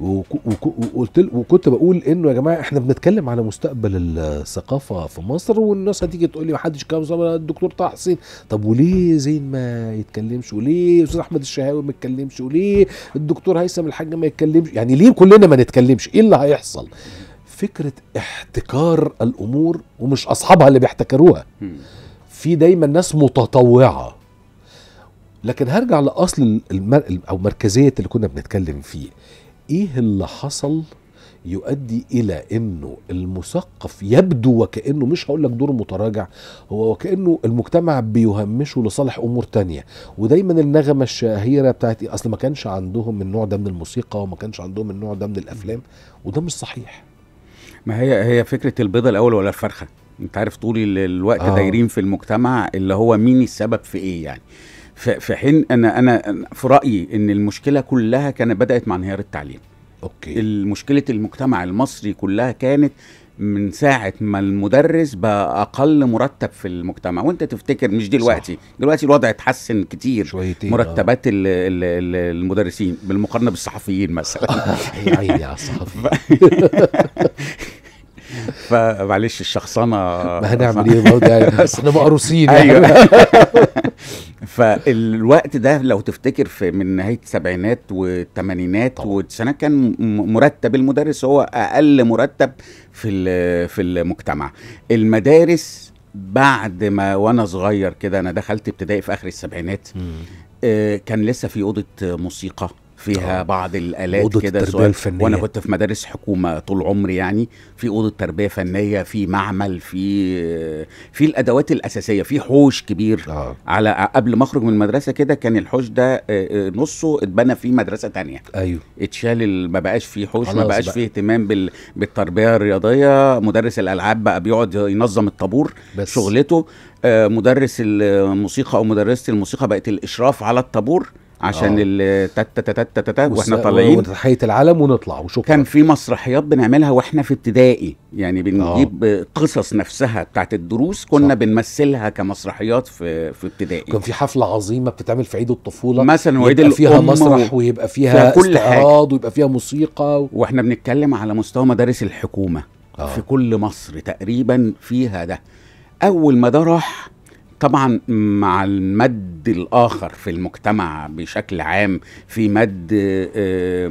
وقلت وكنت بقول انه يا جماعه احنا بنتكلم على مستقبل الثقافه في مصر والناس هتيجي تقول لي ما حدش الدكتور طه حسين طب وليه زين ما يتكلمش وليه استاذ احمد الشهاوي ما يتكلمش وليه الدكتور هيثم الحاج ما يتكلمش يعني ليه كلنا ما نتكلمش ايه اللي هيحصل فكره احتكار الامور ومش اصحابها اللي بيحتكروها في دايما ناس متطوعه لكن هرجع لاصل او مركزيه اللي كنا بنتكلم فيه ايه اللي حصل يؤدي الى انه المثقف يبدو وكانه مش هقول لك دور متراجع هو وكانه المجتمع بيهمشه لصالح امور تانية ودايما النغمه الشهيره بتاعت إيه، اصل ما كانش عندهم النوع ده من الموسيقى وما كانش عندهم النوع ده من الافلام وده مش صحيح ما هي هي فكره البيضه الاول ولا الفرخه انت عارف طول الوقت آه. دايرين في المجتمع اللي هو مين السبب في ايه يعني في حين انا انا في رايي ان المشكله كلها كانت بدات مع انهيار التعليم اوكي مشكله المجتمع المصري كلها كانت من ساعة ما المدرس بقى أقل مرتب في المجتمع وأنت تفتكر مش دلوقتي صح. دلوقتي الوضع اتحسن كتير شويتين مرتبات آه. الـ الـ المدرسين بالمقارنة بالصحفيين مثلا آه. يا الصحفيين فمعلش الشخصنه ما هنعمل ايه برضه يعني احنا مقروصين ايوه فالوقت ده لو تفتكر في من نهايه السبعينات والثمانينات والتسعينات كان مرتب المدرس هو اقل مرتب في في المجتمع المدارس بعد ما وانا صغير كده انا دخلت ابتدائي في اخر السبعينات آه، كان لسه في اوضه موسيقى فيها أوه. بعض الالات كده التربية فنية. وانا كنت في مدارس حكومه طول عمري يعني في اوضه تربيه فنيه في معمل في في الادوات الاساسيه في حوش كبير أوه. على قبل ما اخرج من المدرسه كده كان الحوش ده آه، آه، نصه اتبنى فيه مدرسه تانية ايوه اتشال ما بقاش فيه حوش ما بقاش بقى. فيه اهتمام بال... بالتربيه الرياضيه مدرس الالعاب بقى بيقعد ينظم الطابور بس. شغلته آه، مدرس الموسيقى او مدرسه الموسيقى بقت الاشراف على الطابور عشان آه. التتتتتتت واحنا طالعين وتحيه العلم ونطلع وشكرا كان في مسرحيات بنعملها واحنا في ابتدائي يعني بنجيب آه. قصص نفسها بتاعت الدروس كنا صح. بنمثلها كمسرحيات في في ابتدائي كان في حفله عظيمه بتتعمل في عيد الطفوله مثلا وعيد يبقى فيها مسرح ويبقى فيها, فيها كل حاجة. ويبقى فيها موسيقى و... واحنا بنتكلم على مستوى مدارس الحكومه أوه. في كل مصر تقريبا فيها ده اول ما ده راح طبعا مع المد الاخر في المجتمع بشكل عام في مد آه،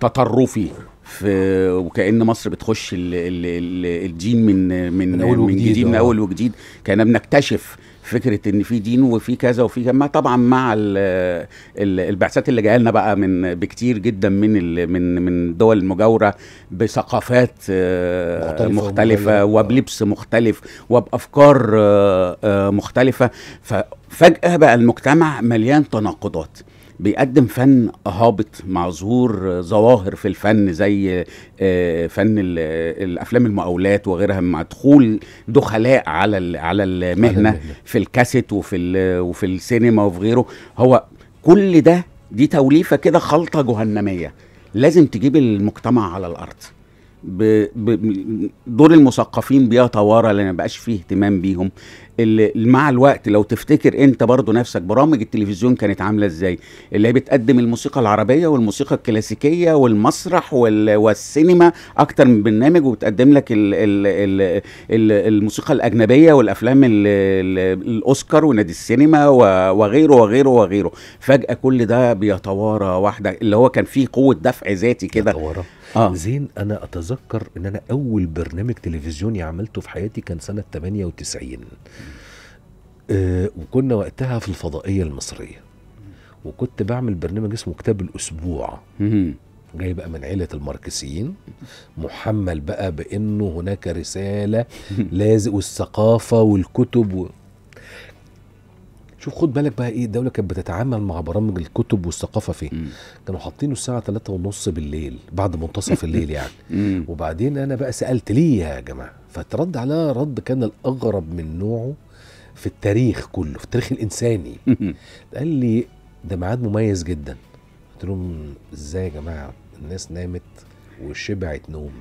تطرفي في وكان مصر بتخش الدين من من من, من جديد من اول آه. وجديد كنا بنكتشف فكره ان في دين وفي كذا وفي ما طبعا مع البعثات اللي جايه لنا بقى من بكتير جدا من من من دول المجاوره بثقافات آه، مختلفه, مختلفة وبلبس مختلف وبافكار آه، آه، مختلفه ففجاه بقى المجتمع مليان تناقضات بيقدم فن هابط مع ظهور ظواهر في الفن زي آه، فن الافلام المقاولات وغيرها مع دخول دخلاء على على المهنه في الكاسيت وفي وفي السينما وفي غيره هو كل ده دي توليفه كده خلطه جهنميه لازم تجيب المجتمع على الارض دور المثقفين بيتوارى لان ما بقاش فيه اهتمام بيهم اللي مع الوقت لو تفتكر انت برضو نفسك برامج التلفزيون كانت عامله ازاي اللي هي بتقدم الموسيقى العربيه والموسيقى الكلاسيكيه والمسرح والسينما اكتر من برنامج وبتقدم لك الـ الـ الـ الـ الموسيقى الاجنبيه والافلام الـ الـ الاوسكار ونادي السينما وغيره وغيره وغيره فجاه كل ده بيتوارى واحده اللي هو كان فيه قوه دفع ذاتي كده آه. زين انا اتذكر ان انا اول برنامج تلفزيوني عملته في حياتي كان سنه 98 آه وكنا وقتها في الفضائيه المصريه وكنت بعمل برنامج اسمه كتاب الاسبوع جاي بقى من عيله الماركسيين محمل بقى بانه هناك رساله لازم والثقافه والكتب و... شوف خد بالك بقى ايه الدوله كانت بتتعامل مع برامج الكتب والثقافه فين كانوا حاطينه الساعه ثلاثة ونص بالليل بعد منتصف الليل يعني وبعدين انا بقى سالت ليه يا جماعه فترد عليا رد كان الاغرب من نوعه في التاريخ كله في التاريخ الانساني قال لي ده ميعاد مميز جدا قلت لهم ازاي يا جماعه الناس نامت وشبعت نوم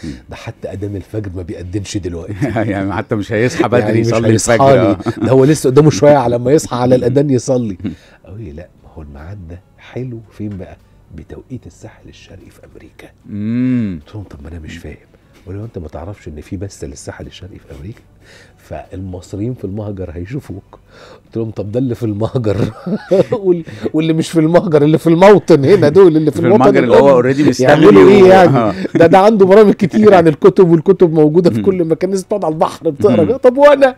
ده حتى اذان الفجر ما بيقدمش دلوقتي يعني حتى مش هيصحى بدري يعني يصلي الفجر ده هو لسه قدامه شويه على ما يصحى على الاذان يصلي قوي لا ما هو الميعاد ده حلو فين بقى بتوقيت الساحل الشرقي في امريكا قلت لهم طب ما انا مش فاهم له انت ما تعرفش ان في بث للساحل الشرقي في امريكا فالمصريين في المهجر هيشوفوك قلت لهم طب ده اللي في المهجر واللي مش في المهجر اللي في الموطن هنا دول اللي في, في الموطن المهجر اللي هو اوريدي مستني ايه يعني آه. ده ده عنده برامج كتير عن الكتب والكتب موجوده في كل مكان الناس بتقعد على البحر بتقرا طب وانا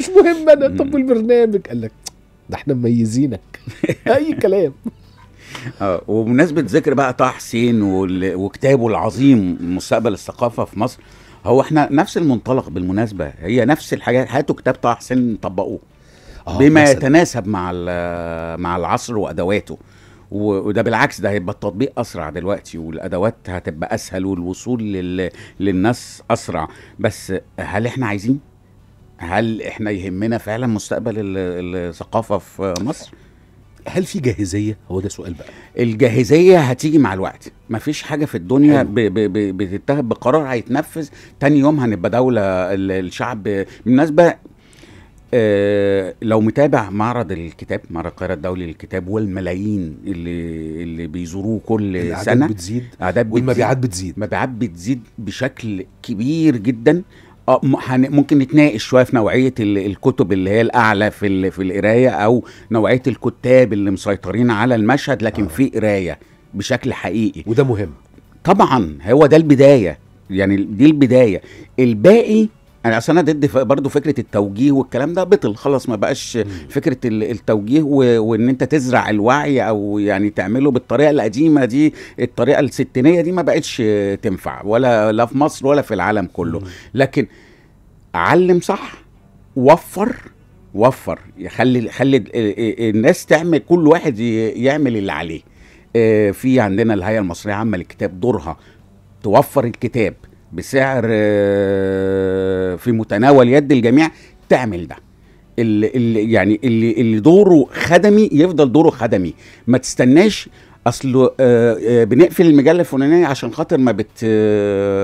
مش مهم انا طب والبرنامج قال لك ده احنا مميزينك اي كلام اه وبمناسبه ذكر بقى طه حسين وكتابه العظيم مستقبل الثقافه في مصر هو احنا نفس المنطلق بالمناسبه هي نفس الحاجات هاتوا كتاب طه حسين طبقوه آه، بما يتناسب مع مع العصر وادواته وده بالعكس ده هيبقى التطبيق اسرع دلوقتي والادوات هتبقى اسهل والوصول لل... للناس اسرع بس هل احنا عايزين هل احنا يهمنا فعلا مستقبل الثقافه في مصر هل في جاهزيه هو ده سؤال بقى الجاهزيه هتيجي مع الوقت مفيش حاجه في الدنيا بتتخذ بقرار هيتنفذ تاني يوم هنبقى دوله الشعب بالمناسبه آه لو متابع معرض الكتاب معرض القاهرة الدولي للكتاب والملايين اللي اللي بيزوروه كل سنة بتزيد أعداد والمبيعات بتزيد المبيعات بتزيد بشكل كبير جدا اه ممكن نتناقش شويه في نوعيه الكتب اللي هي الاعلى في في القرايه او نوعيه الكتاب اللي مسيطرين على المشهد لكن آه. في قرايه بشكل حقيقي وده مهم طبعا هو ده البدايه يعني دي البدايه الباقي يعني اصل انا ضد برضه فكره التوجيه والكلام ده بطل خلاص ما بقاش فكره التوجيه وان انت تزرع الوعي او يعني تعمله بالطريقه القديمه دي الطريقه الستينيه دي ما بقتش تنفع ولا لا في مصر ولا في العالم كله لكن علم صح وفر وفر يخلي خلي الناس تعمل كل واحد يعمل اللي عليه آه، في عندنا الهيئه المصريه عامه للكتاب دورها توفر الكتاب بسعر آه، في متناول يد الجميع تعمل ده اللي اللي يعني اللي اللي دوره خدمي يفضل دوره خدمي ما تستناش اصل آه، آه، بنقفل المجله الفلانيه عشان خاطر ما بت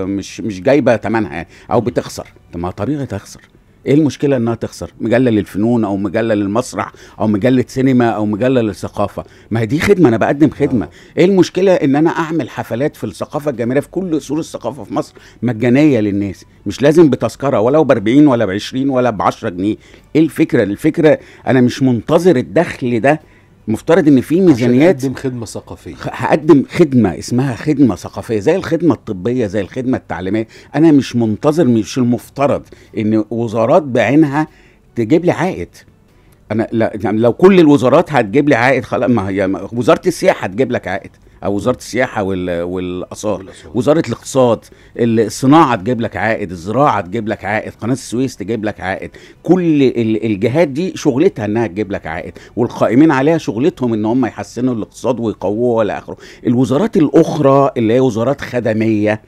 مش مش جايبه ثمنها يعني او بتخسر طب ما طبيعي تخسر ايه المشكله انها تخسر مجله للفنون او مجله للمسرح او مجله سينما او مجله للثقافه ما هي دي خدمه انا بقدم خدمه آه. ايه المشكله ان انا اعمل حفلات في الثقافه الجميله في كل اصول الثقافه في مصر مجانيه للناس مش لازم بتذكره ولا ب 40 ولا ب 20 ولا ب 10 جنيه ايه الفكره الفكره انا مش منتظر الدخل ده مفترض ان في ميزانيات هقدم خدمه ثقافيه هقدم خدمه اسمها خدمه ثقافيه زي الخدمه الطبيه زي الخدمه التعليميه انا مش منتظر مش المفترض ان وزارات بعينها تجيب لي عائد انا لا يعني لو كل الوزارات هتجيب لي عائد خلاص ما هي وزاره السياحه هتجيب لك عائد او وزاره السياحه وال... والاثار وزاره الاقتصاد الصناعه تجيب لك عائد الزراعه تجيب لك عائد قناه السويس تجيب لك عائد كل الجهات دي شغلتها انها تجيب لك عائد والقائمين عليها شغلتهم ان هم يحسنوا الاقتصاد ويقووه ولا اخره الوزارات الاخرى اللي هي وزارات خدميه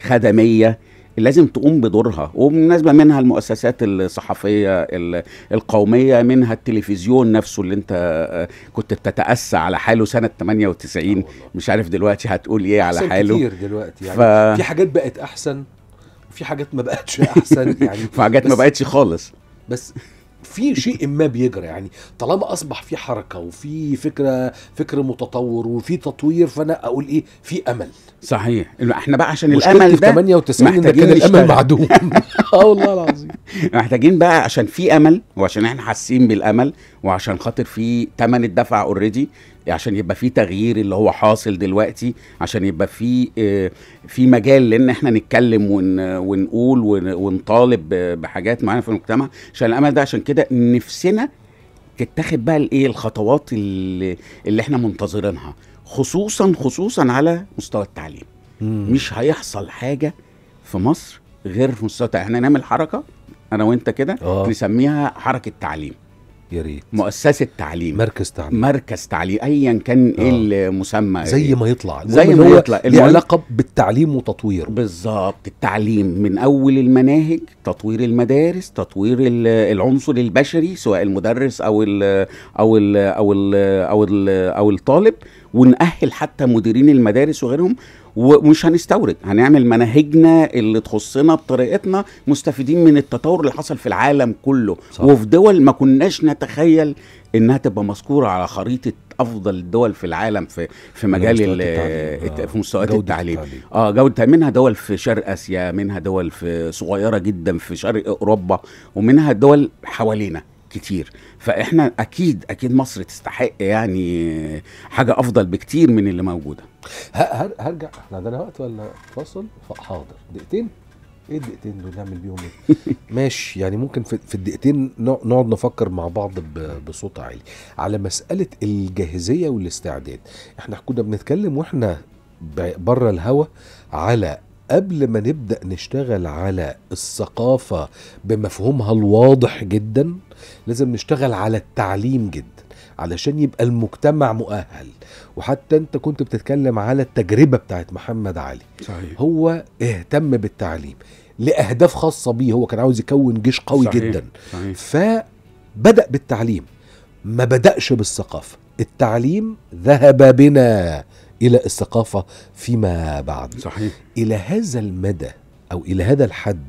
خدميه لازم تقوم بدورها وبالمناسبه منها المؤسسات الصحفيه القوميه منها التلفزيون نفسه اللي انت آه، كنت بتتاسى على حاله سنه 98 مش عارف دلوقتي هتقول ايه على حاله كتير دلوقتي يعني ف... في حاجات بقت احسن وفي حاجات ما بقتش احسن يعني في حاجات ما بقتش خالص بس في شيء ما بيجرى يعني طالما اصبح في حركه وفي فكره فكر متطور وفي تطوير فانا اقول ايه في امل صحيح احنا بقى عشان الامل ده 98 ان كان الامل معدوم اه والله العظيم محتاجين بقى عشان في امل وعشان احنا حاسين بالامل وعشان خاطر في ثمن الدفع اوريدي يعني عشان يبقى في تغيير اللي هو حاصل دلوقتي عشان يبقى في آه، في مجال لان احنا نتكلم ونقول ونطالب بحاجات معينه في المجتمع عشان الامل ده عشان كده نفسنا تتخذ بقى الايه الخطوات اللي, اللي احنا منتظرينها خصوصا خصوصا على مستوى التعليم مم. مش هيحصل حاجه في مصر غير في مستوى احنا نعمل حركه انا وانت كده آه. نسميها حركه تعليم يا ريت مؤسسه تعليم مركز تعليم مركز تعليم ايا كان آه. ايه المسمى زي ما يطلع زي ما يطلع ليه علاقه بالتعليم وتطويره بالظبط التعليم من اول المناهج تطوير المدارس تطوير العنصر البشري سواء المدرس او الـ او ال او ال او, ال أو الطالب ونأهل حتى مديرين المدارس وغيرهم ومش هنستورد هنعمل مناهجنا اللي تخصنا بطريقتنا مستفيدين من التطور اللي حصل في العالم كله صح. وفي دول ما كناش نتخيل انها تبقى مذكوره على خريطه افضل الدول في العالم في في مجال التعليم. آه. في مستويات التعليم. التعليم اه جوده منها دول في شرق اسيا منها دول في صغيره جدا في شرق اوروبا ومنها دول حوالينا كتير فاحنا اكيد اكيد مصر تستحق يعني حاجه افضل بكتير من اللي موجوده هرجع احنا عندنا وقت ولا فاصل حاضر دقيقتين ايه الدقيقتين دول نعمل بيهم ايه؟ ماشي يعني ممكن في الدقيقتين نقعد نفكر مع بعض بصوت عالي على مساله الجاهزيه والاستعداد احنا كنا بنتكلم واحنا بره الهوا على قبل ما نبدا نشتغل على الثقافه بمفهومها الواضح جدا لازم نشتغل على التعليم جدا علشان يبقى المجتمع مؤهل وحتى انت كنت بتتكلم على التجربه بتاعت محمد علي صحيح. هو اهتم بالتعليم لاهداف خاصه بيه هو كان عاوز يكون جيش قوي صحيح. جدا صحيح. فبدا بالتعليم ما بداش بالثقافه التعليم ذهب بنا الى الثقافه فيما بعد صحيح الى هذا المدى او الى هذا الحد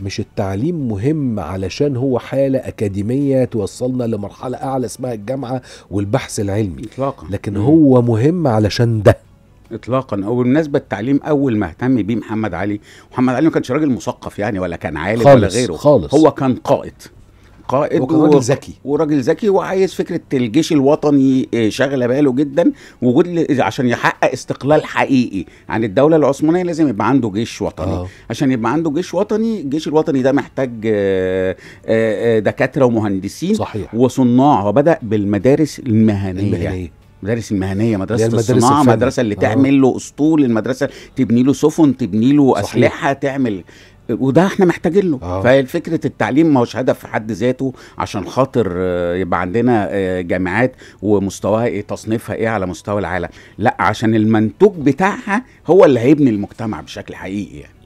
مش التعليم مهم علشان هو حالة أكاديمية توصلنا لمرحلة أعلى اسمها الجامعة والبحث العلمي إطلاقا لكن مم. هو مهم علشان ده اطلاقا بالنسبة التعليم اول ما اهتم بيه محمد علي محمد علي ما كانش راجل مثقف يعني ولا كان عالم خالص ولا غيره خالص هو كان قائد قائد وراجل ذكي وراجل ذكي وعايز فكره الجيش الوطني آه، شاغله باله جدا وجود عشان يحقق استقلال حقيقي عن يعني الدوله العثمانيه لازم يبقى عنده جيش وطني آه. عشان يبقى عنده جيش وطني الجيش الوطني ده محتاج آه، آه، دكاتره ومهندسين صحيح وصناع وبدا بالمدارس المهنيه, المهنية. المدارس المهنيه مدرسه الصناعه المدرسه اللي تعمل له اسطول المدرسه تبني له سفن تبني له اسلحه تعمل وده احنا محتاجين له آه. ففكره التعليم ما هوش هدف في حد ذاته عشان خاطر آه، يبقى عندنا آه، جامعات ومستواها ايه تصنيفها ايه على مستوى العالم لا عشان المنتوج بتاعها هو اللي هيبني المجتمع بشكل حقيقي يعني.